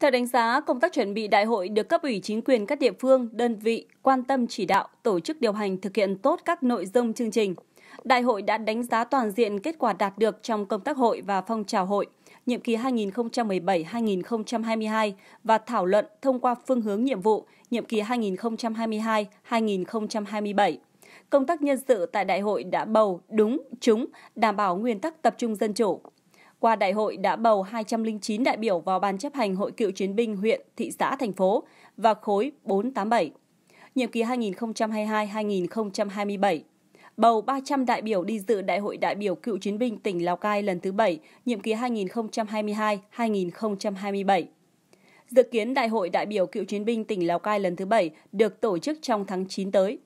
Theo đánh giá, công tác chuẩn bị đại hội được cấp ủy chính quyền các địa phương, đơn vị quan tâm chỉ đạo, tổ chức điều hành thực hiện tốt các nội dung chương trình. Đại hội đã đánh giá toàn diện kết quả đạt được trong công tác hội và phong trào hội, nhiệm kỳ 2017-2022 và thảo luận thông qua phương hướng nhiệm vụ nhiệm kỳ 2022-2027. Công tác nhân sự tại đại hội đã bầu đúng, trúng, đảm bảo nguyên tắc tập trung dân chủ, qua đại hội đã bầu 209 đại biểu vào Ban chấp hành Hội cựu chiến binh huyện, thị xã, thành phố và khối 487, nhiệm kỳ 2022-2027 bầu 300 đại biểu đi dự Đại hội đại biểu cựu chiến binh tỉnh Lào Cai lần thứ 7, nhiệm kỳ 2022-2027. Dự kiến Đại hội đại biểu cựu chiến binh tỉnh Lào Cai lần thứ 7 được tổ chức trong tháng 9 tới.